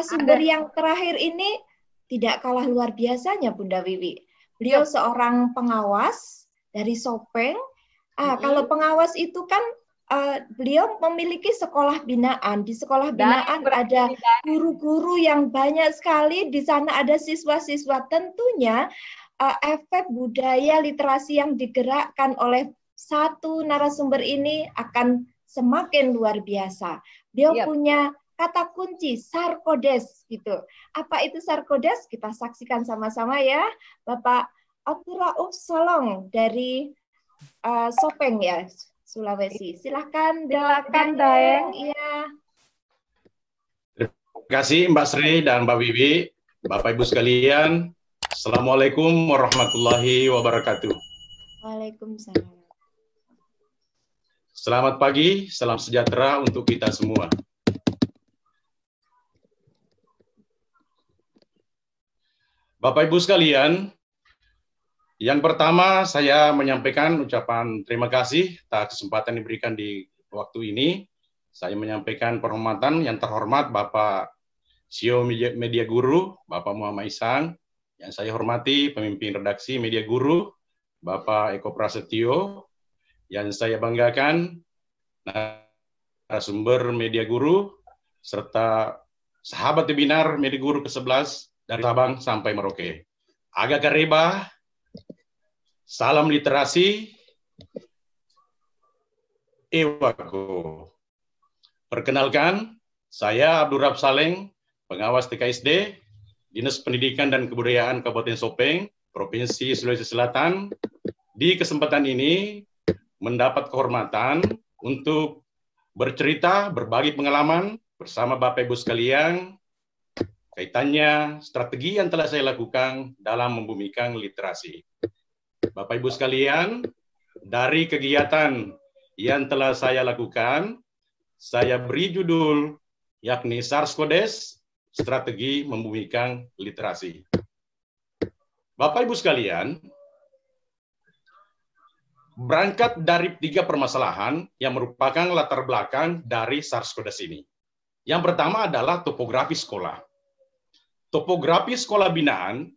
narasumber yang terakhir ini tidak kalah luar biasanya Bunda Wiwi. Beliau ya. seorang pengawas dari Sopeng. Ah, mm kalau pengawas itu kan uh, beliau memiliki sekolah binaan. Di sekolah binaan Dan, ada guru-guru yang banyak sekali, di sana ada siswa-siswa. Tentunya uh, efek budaya literasi yang digerakkan oleh satu narasumber ini akan semakin luar biasa. Dia yep. Iya. punya kata kunci sarkodes gitu. Apa itu sarkodes? Kita saksikan sama-sama ya, Bapak Abdurrauf Salong dari uh, Sopeng ya, Sulawesi. Silahkan, silakan Daeng. Iya. Terima kasih Mbak Sri dan Mbak Wiwi, Bapak Ibu sekalian. Assalamualaikum warahmatullahi wabarakatuh. Waalaikumsalam. Selamat pagi, salam sejahtera untuk kita semua. Bapak Ibu sekalian, yang pertama saya menyampaikan ucapan terima kasih atas kesempatan diberikan di waktu ini. Saya menyampaikan penghormatan yang terhormat Bapak CEO Media, Media Guru, Bapak Muhammad Isang, yang saya hormati pemimpin redaksi Media Guru, Bapak Eko Prasetyo, yang saya banggakan narasumber Media Guru serta sahabat webinar Media Guru ke-11 dari Sabang sampai Merauke. agak kariba, salam literasi, Iwaku. Perkenalkan, saya Rab Saleng, pengawas TKSD, Dinas Pendidikan dan Kebudayaan Kabupaten Sopeng, Provinsi Sulawesi Selatan. Di kesempatan ini mendapat kehormatan untuk bercerita, berbagi pengalaman bersama Bapak Ibu sekalian kaitannya strategi yang telah saya lakukan dalam membumikan literasi. Bapak Ibu sekalian, dari kegiatan yang telah saya lakukan, saya beri judul yakni SARS Kodes Strategi Membumikan Literasi. Bapak Ibu sekalian, berangkat dari tiga permasalahan yang merupakan latar belakang dari SARS Kodes ini. Yang pertama adalah topografi sekolah topografi sekolah binaan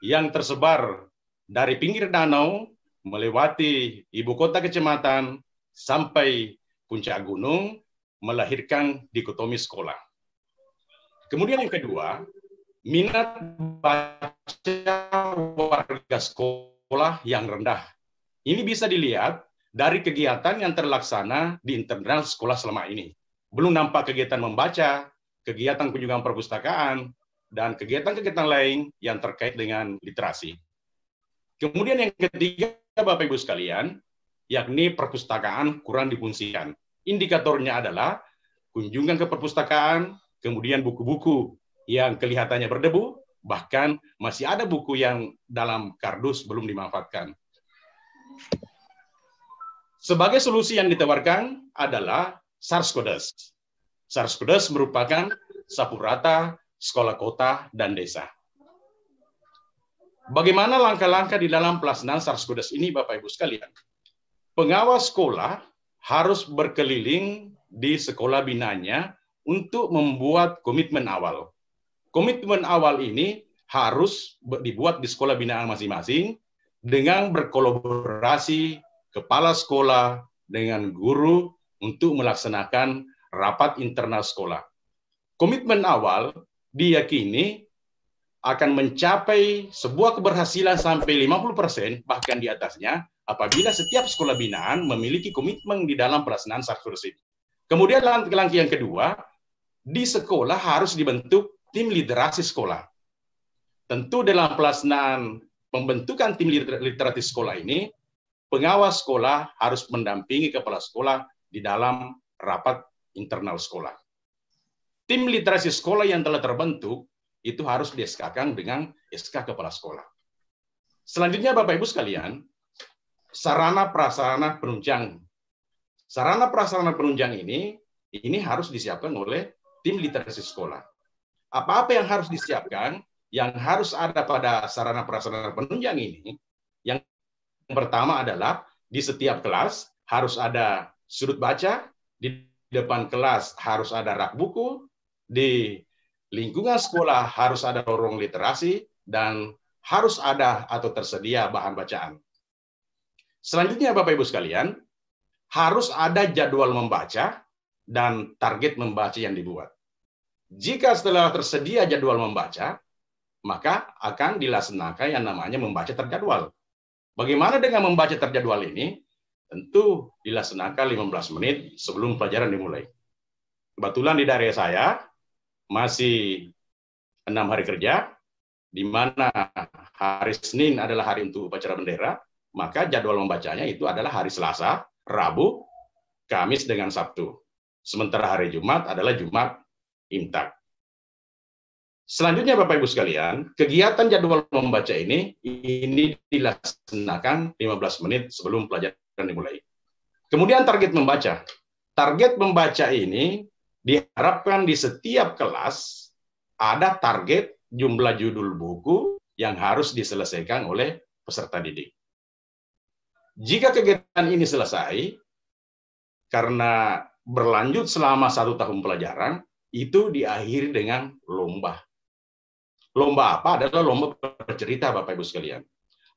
yang tersebar dari pinggir danau melewati ibu kota kecamatan sampai puncak gunung melahirkan dikotomi sekolah. Kemudian yang kedua, minat baca warga sekolah yang rendah. Ini bisa dilihat dari kegiatan yang terlaksana di internal sekolah selama ini. Belum nampak kegiatan membaca, kegiatan kunjungan perpustakaan, dan kegiatan-kegiatan lain yang terkait dengan literasi. Kemudian yang ketiga, Bapak-Ibu sekalian, yakni perpustakaan kurang difungsikan. Indikatornya adalah kunjungan ke perpustakaan, kemudian buku-buku yang kelihatannya berdebu, bahkan masih ada buku yang dalam kardus belum dimanfaatkan. Sebagai solusi yang ditawarkan adalah SARS-CoDES. SARS-CoDES merupakan sapu rata sekolah kota, dan desa. Bagaimana langkah-langkah di dalam pelaksanaan SARS Kudus ini, Bapak Ibu sekalian? Pengawas sekolah harus berkeliling di sekolah binanya untuk membuat komitmen awal. Komitmen awal ini harus dibuat di sekolah binaan masing-masing dengan berkolaborasi kepala sekolah dengan guru untuk melaksanakan rapat internal sekolah. Komitmen awal diyakini akan mencapai sebuah keberhasilan sampai 50% bahkan di atasnya apabila setiap sekolah binaan memiliki komitmen di dalam pelaksanaan sarkursi. Kemudian langkah yang kedua, di sekolah harus dibentuk tim literasi sekolah. Tentu dalam pelaksanaan pembentukan tim literasi sekolah ini, pengawas sekolah harus mendampingi kepala sekolah di dalam rapat internal sekolah tim literasi sekolah yang telah terbentuk itu harus diskakan dengan SK kepala sekolah. Selanjutnya Bapak Ibu sekalian, sarana prasarana penunjang. Sarana prasarana penunjang ini ini harus disiapkan oleh tim literasi sekolah. Apa-apa yang harus disiapkan, yang harus ada pada sarana prasarana penunjang ini, yang pertama adalah di setiap kelas harus ada sudut baca, di depan kelas harus ada rak buku, di lingkungan sekolah harus ada lorong literasi dan harus ada atau tersedia bahan bacaan. Selanjutnya Bapak Ibu sekalian, harus ada jadwal membaca dan target membaca yang dibuat. Jika setelah tersedia jadwal membaca, maka akan dilaksanakan yang namanya membaca terjadwal. Bagaimana dengan membaca terjadwal ini? Tentu dilaksanakan 15 menit sebelum pelajaran dimulai. Kebetulan di daerah saya, masih enam hari kerja, di mana hari Senin adalah hari untuk upacara bendera, maka jadwal membacanya itu adalah hari Selasa, Rabu, Kamis dengan Sabtu. Sementara hari Jumat adalah Jumat Imtak. Selanjutnya Bapak Ibu sekalian, kegiatan jadwal membaca ini ini dilaksanakan 15 menit sebelum pelajaran dimulai. Kemudian target membaca. Target membaca ini diharapkan di setiap kelas ada target jumlah judul buku yang harus diselesaikan oleh peserta didik. Jika kegiatan ini selesai, karena berlanjut selama satu tahun pelajaran, itu diakhiri dengan lomba. Lomba apa? Adalah lomba bercerita, Bapak-Ibu sekalian.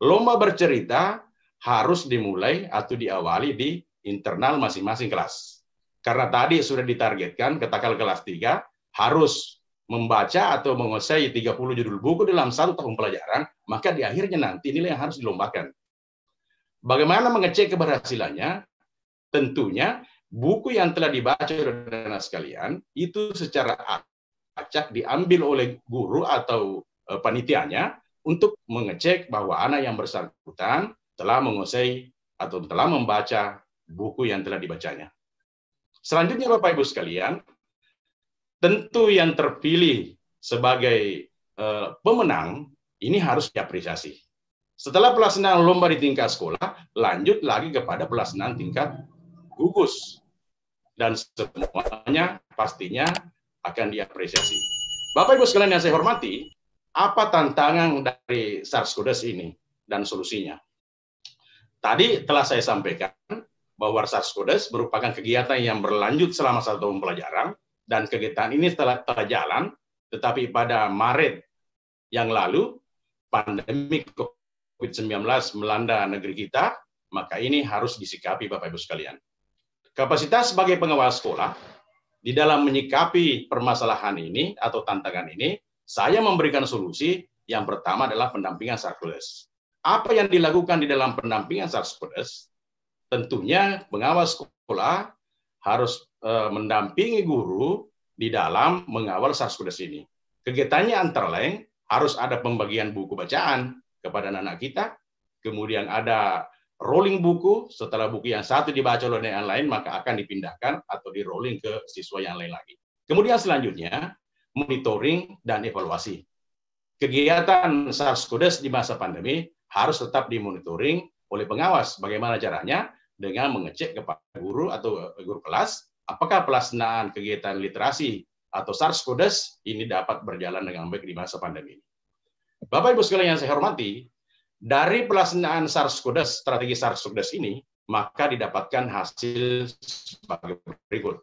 Lomba bercerita harus dimulai atau diawali di internal masing-masing kelas. Karena tadi sudah ditargetkan ketakal kelas 3 harus membaca atau menguasai 30 judul buku dalam satu tahun pelajaran, maka di akhirnya nanti nilai yang harus dilombakan. Bagaimana mengecek keberhasilannya? Tentunya buku yang telah dibaca oleh anak-anak sekalian itu secara acak diambil oleh guru atau eh, panitianya untuk mengecek bahwa anak yang bersangkutan telah menguasai atau telah membaca buku yang telah dibacanya. Selanjutnya Bapak Ibu sekalian, tentu yang terpilih sebagai uh, pemenang ini harus diapresiasi. Setelah pelaksanaan lomba di tingkat sekolah, lanjut lagi kepada pelaksanaan tingkat gugus. Dan semuanya pastinya akan diapresiasi. Bapak Ibu sekalian yang saya hormati, apa tantangan dari SARS-CoV 2 ini dan solusinya? Tadi telah saya sampaikan, bahwa sars Sarskodes merupakan kegiatan yang berlanjut selama satu tahun pelajaran dan kegiatan ini telah jalan, tetapi pada Maret yang lalu pandemi COVID-19 melanda negeri kita, maka ini harus disikapi Bapak Ibu sekalian. Kapasitas sebagai pengawas sekolah di dalam menyikapi permasalahan ini atau tantangan ini, saya memberikan solusi yang pertama adalah pendampingan Sarkodes. Apa yang dilakukan di dalam pendampingan Sarkodes tentunya pengawas sekolah harus eh, mendampingi guru di dalam mengawal sarskudas ini. Kegiatannya antara lain harus ada pembagian buku bacaan kepada anak kita, kemudian ada rolling buku, setelah buku yang satu dibaca oleh yang lain, maka akan dipindahkan atau di rolling ke siswa yang lain lagi. Kemudian selanjutnya, monitoring dan evaluasi. Kegiatan SARS-CoV di masa pandemi harus tetap dimonitoring oleh pengawas. Bagaimana caranya? dengan mengecek kepada guru atau eh, guru kelas apakah pelaksanaan kegiatan literasi atau SARS kodes ini dapat berjalan dengan baik di masa pandemi Bapak Ibu sekalian yang saya hormati, dari pelaksanaan SARS kodes strategi SARS kodes ini maka didapatkan hasil sebagai berikut.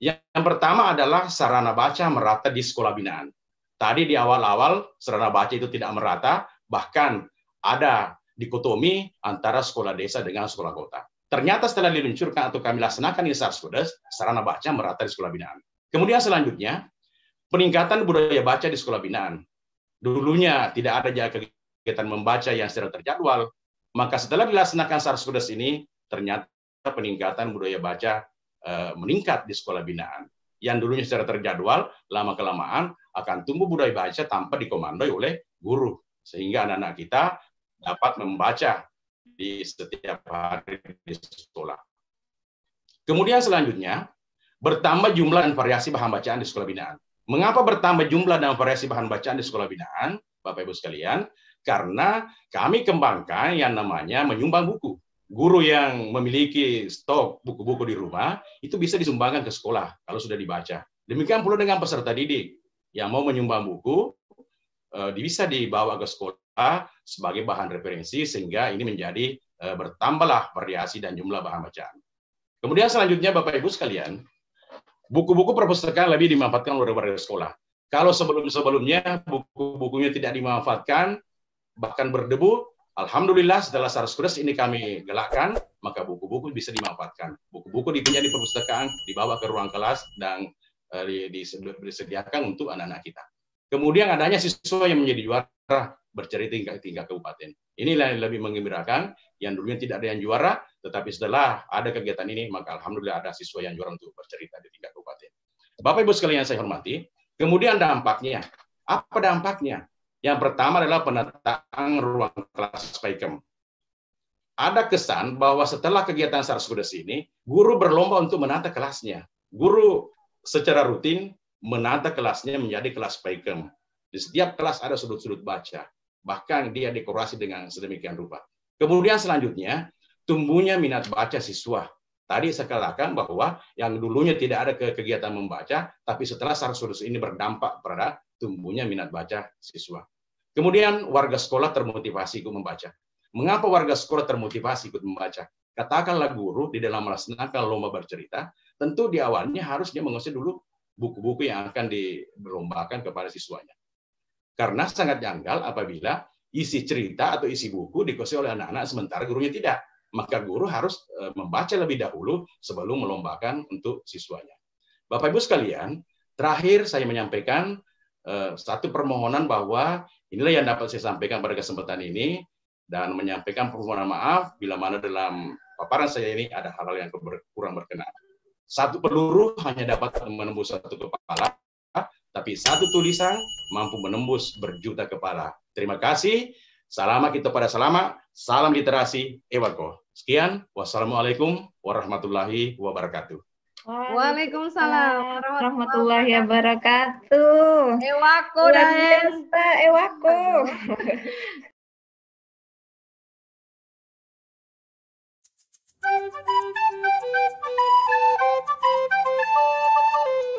Yang pertama adalah sarana baca merata di sekolah binaan. Tadi di awal-awal sarana baca itu tidak merata, bahkan ada dikotomi antara sekolah desa dengan sekolah kota. Ternyata setelah diluncurkan atau kami laksanakan di Sarskoda, sarana baca merata di sekolah binaan. Kemudian selanjutnya, peningkatan budaya baca di sekolah binaan. Dulunya tidak ada kegiatan membaca yang secara terjadwal, maka setelah dilaksanakan Sarskoda ini, ternyata peningkatan budaya baca e, meningkat di sekolah binaan. Yang dulunya secara terjadwal, lama-kelamaan akan tumbuh budaya baca tanpa dikomandoi oleh guru. Sehingga anak-anak kita dapat membaca di setiap hari di sekolah. Kemudian selanjutnya, bertambah jumlah dan variasi bahan bacaan di sekolah binaan. Mengapa bertambah jumlah dan variasi bahan bacaan di sekolah binaan, Bapak Ibu sekalian? Karena kami kembangkan yang namanya menyumbang buku. Guru yang memiliki stok buku-buku di rumah itu bisa disumbangkan ke sekolah kalau sudah dibaca. Demikian pula dengan peserta didik yang mau menyumbang buku eh, bisa dibawa ke sekolah A sebagai bahan referensi sehingga ini menjadi e, bertambahlah variasi dan jumlah bahan bacaan. Kemudian selanjutnya Bapak Ibu sekalian, buku-buku perpustakaan lebih dimanfaatkan oleh warga sekolah. Kalau sebelum-sebelumnya buku-bukunya tidak dimanfaatkan, bahkan berdebu, Alhamdulillah setelah SARS ini kami gelakkan, maka buku-buku bisa dimanfaatkan. Buku-buku dipinjam di perpustakaan, dibawa ke ruang kelas, dan e, disediakan untuk anak-anak kita. Kemudian adanya siswa yang menjadi juara bercerita tingkat tingkat kabupaten. Inilah yang lebih mengembirakan yang dulunya tidak ada yang juara, tetapi setelah ada kegiatan ini, maka alhamdulillah ada siswa yang juara untuk bercerita di tingkat kabupaten. Bapak Ibu sekalian yang saya hormati, kemudian dampaknya. Apa dampaknya? Yang pertama adalah penataan ruang kelas PAIKEM. Ada kesan bahwa setelah kegiatan SARS ini, guru berlomba untuk menata kelasnya. Guru secara rutin menata kelasnya menjadi kelas PAIKEM. Di setiap kelas ada sudut-sudut baca bahkan dia dekorasi dengan sedemikian rupa. Kemudian selanjutnya, tumbuhnya minat baca siswa. Tadi saya katakan bahwa yang dulunya tidak ada kegiatan membaca, tapi setelah sarsurus ini berdampak pada tumbuhnya minat baca siswa. Kemudian warga sekolah termotivasi ikut membaca. Mengapa warga sekolah termotivasi ikut membaca? Katakanlah guru di dalam melaksanakan lomba bercerita, tentu di awalnya harus dia mengusir dulu buku-buku yang akan dilombakan kepada siswanya. Karena sangat janggal apabila isi cerita atau isi buku dikuasai oleh anak-anak sementara gurunya tidak. Maka guru harus e, membaca lebih dahulu sebelum melombakan untuk siswanya. Bapak Ibu sekalian, terakhir saya menyampaikan e, satu permohonan bahwa inilah yang dapat saya sampaikan pada kesempatan ini dan menyampaikan permohonan maaf bila mana dalam paparan saya ini ada hal-hal yang kurang berkenan. Satu peluru hanya dapat menembus satu kepala, tapi satu tulisan mampu menembus berjuta kepala. Terima kasih. Salam kita pada selama. Salam literasi Ewako. Sekian. Wassalamualaikum warahmatullahi wabarakatuh. Waalaikumsalam warahmatullahi wabarakatuh. Ewako dan Ewako. Thank you.